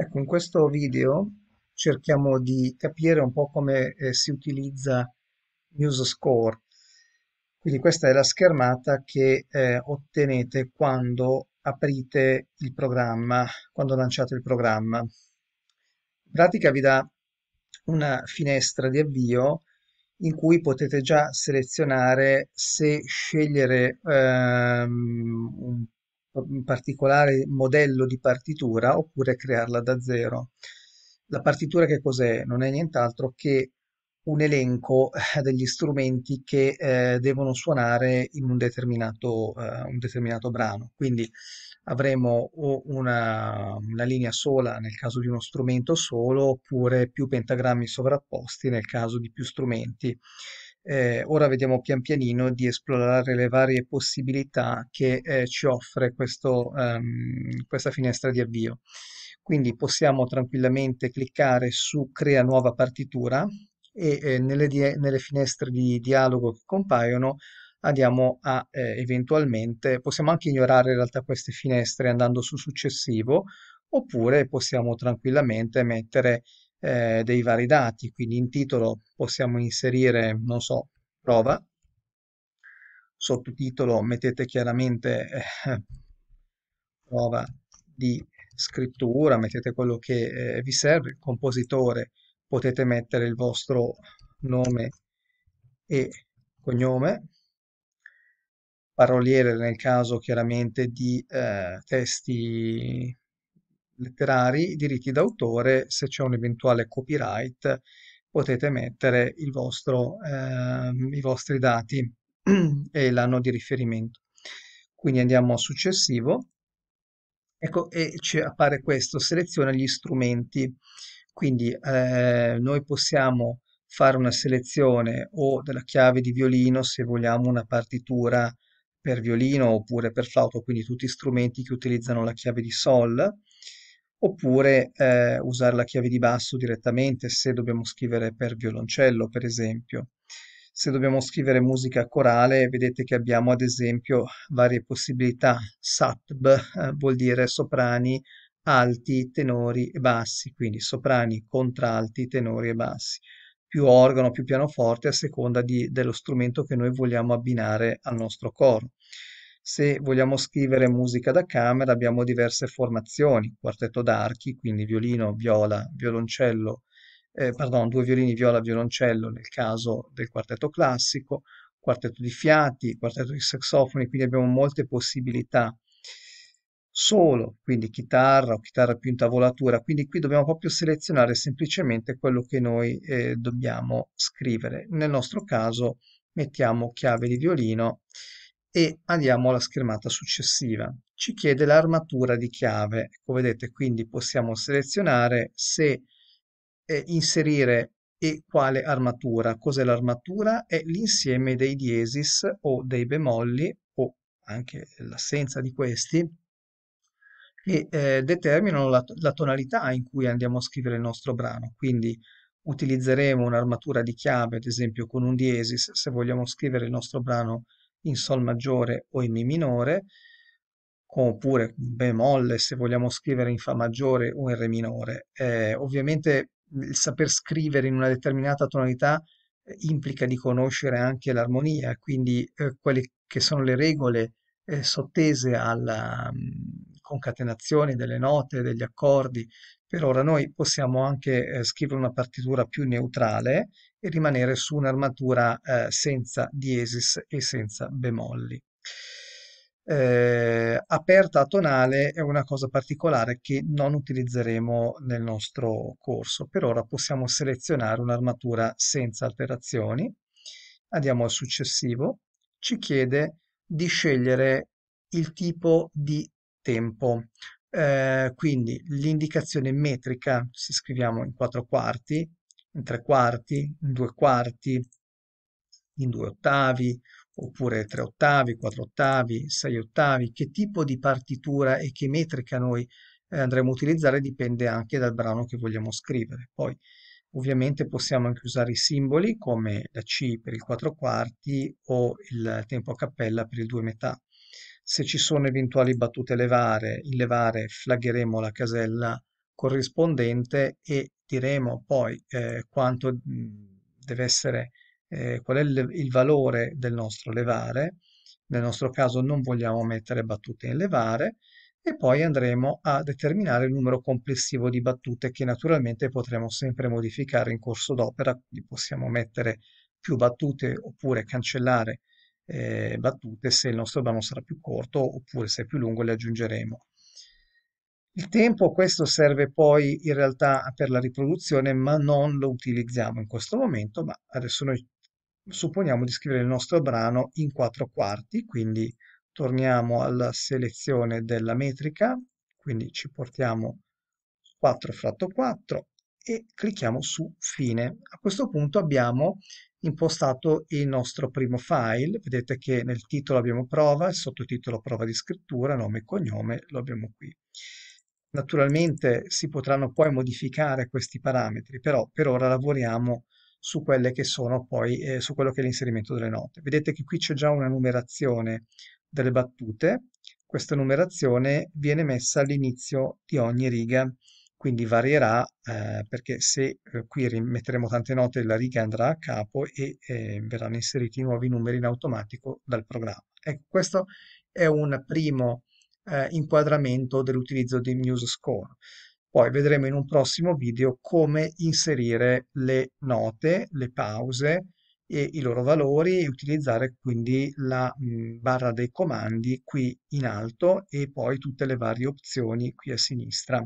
Ecco, in questo video cerchiamo di capire un po' come eh, si utilizza MuseScore. Quindi questa è la schermata che eh, ottenete quando aprite il programma, quando lanciate il programma. In pratica vi dà una finestra di avvio in cui potete già selezionare se scegliere ehm, un particolare modello di partitura oppure crearla da zero. La partitura che cos'è? Non è nient'altro che un elenco eh, degli strumenti che eh, devono suonare in un determinato, eh, un determinato brano. Quindi avremo o una, una, linea sola nel caso di uno strumento solo, oppure più pentagrammi sovrapposti nel caso di più strumenti. Eh, ora vediamo pian pianino di esplorare le varie possibilità che eh, ci offre questo, um, questa finestra di avvio. Quindi possiamo tranquillamente cliccare su Crea nuova partitura e eh, nelle, nelle, finestre di dialogo che compaiono andiamo a eh, eventualmente, possiamo anche ignorare in realtà queste finestre andando su Successivo oppure possiamo tranquillamente mettere eh, dei vari dati, quindi in titolo possiamo inserire, non so, prova, sottotitolo mettete chiaramente eh, prova di scrittura, mettete quello che eh, vi serve, il compositore potete mettere il vostro nome e cognome, paroliere nel caso chiaramente di eh, testi letterari, diritti d'autore, se c'è un eventuale copyright potete mettere vostro, eh, i vostri dati e l'anno di riferimento. Quindi andiamo a successivo. Ecco, e ci appare questo, seleziona gli strumenti. Quindi eh, noi possiamo fare una selezione o della chiave di violino se vogliamo una partitura per violino oppure per flauto, quindi tutti strumenti che utilizzano la chiave di Sol oppure eh, usare la chiave di basso direttamente se dobbiamo scrivere per violoncello, per esempio. Se dobbiamo scrivere musica corale, vedete che abbiamo ad esempio varie possibilità. Satb eh, vuol dire soprani, alti, tenori e bassi, quindi soprani, contralti, tenori e bassi. Più organo, più pianoforte a seconda di, dello strumento che noi vogliamo abbinare al nostro coro. Se vogliamo scrivere musica da camera abbiamo diverse formazioni, quartetto d'archi, quindi violino, viola, violoncello, eh, pardon, due violini, viola, violoncello nel caso del quartetto classico, quartetto di fiati, quartetto di sassofoni, quindi abbiamo molte possibilità. Solo, quindi chitarra o chitarra più intavolatura, quindi qui dobbiamo proprio selezionare semplicemente quello che noi eh, dobbiamo scrivere. Nel nostro caso mettiamo chiave di violino e andiamo alla schermata successiva. Ci chiede l'armatura di chiave. Ecco, vedete, quindi possiamo selezionare se eh, inserire e quale armatura. Cos'è l'armatura? È l'insieme dei diesis o dei bemolli o anche l'assenza di questi che eh, determinano la, la tonalità in cui andiamo a scrivere il nostro brano. Quindi utilizzeremo un'armatura di chiave, ad esempio con un diesis, se vogliamo scrivere il nostro brano in Sol maggiore o in Mi minore, oppure bemolle se vogliamo scrivere in Fa maggiore o in Re minore. Eh, ovviamente il saper scrivere in una determinata tonalità eh, implica di conoscere anche l'armonia, quindi eh, quelle che sono le regole eh, sottese alla, mm, concatenazioni delle note, degli accordi. Per ora noi possiamo anche eh, scrivere una partitura più neutrale e rimanere su un'armatura eh, senza diesis e senza bemolli. Eh, aperta a tonale è una cosa particolare che non utilizzeremo nel nostro corso. Per ora possiamo selezionare un'armatura senza alterazioni. Andiamo al successivo. Ci chiede di scegliere il tipo di tempo. Eh, quindi l'indicazione metrica, se scriviamo in 4 quarti, in 3 quarti, in 2 quarti, in 2 ottavi, oppure 3 ottavi, 4 ottavi, 6 ottavi, che tipo di partitura e che metrica noi eh, andremo a utilizzare dipende anche dal brano che vogliamo scrivere. Poi ovviamente possiamo anche usare i simboli come la C per il 4 quarti o il tempo a cappella per il 2 metà. Se ci sono eventuali battute levare, in levare flagheremo la casella corrispondente e diremo poi eh, quanto mm, deve essere, eh, qual è il, il valore del nostro levare. Nel nostro caso non vogliamo mettere battute in levare e poi andremo a determinare il numero complessivo di battute che naturalmente potremo sempre modificare in corso d'opera, quindi possiamo mettere più battute oppure cancellare eh, battute se il nostro brano sarà più corto oppure se è più lungo le aggiungeremo. Il tempo, questo serve poi in realtà per la riproduzione, ma non lo utilizziamo in questo momento, ma adesso noi supponiamo di scrivere il nostro brano in quattro quarti, quindi torniamo alla selezione della metrica, quindi ci portiamo 4 fratto 4, e clicchiamo su fine. A questo punto abbiamo impostato il nostro primo file, vedete che nel titolo abbiamo prova, il sottotitolo prova di scrittura, nome e cognome lo abbiamo qui. Naturalmente si potranno poi modificare questi parametri, però per ora lavoriamo su quelle che sono poi, eh, su quello che è l'inserimento delle note. Vedete che qui c'è già una numerazione delle battute, questa numerazione viene messa all'inizio di ogni riga quindi varierà eh, perché se eh, qui rimetteremo tante note la riga andrà a capo e eh, verranno inseriti nuovi numeri in automatico dal programma. Ecco, questo è un primo eh, inquadramento dell'utilizzo di MuseScore. Poi vedremo in un prossimo video come inserire le note, le pause e i loro valori e utilizzare quindi la mh, mm, barra dei comandi qui in alto e poi tutte le varie opzioni qui a sinistra.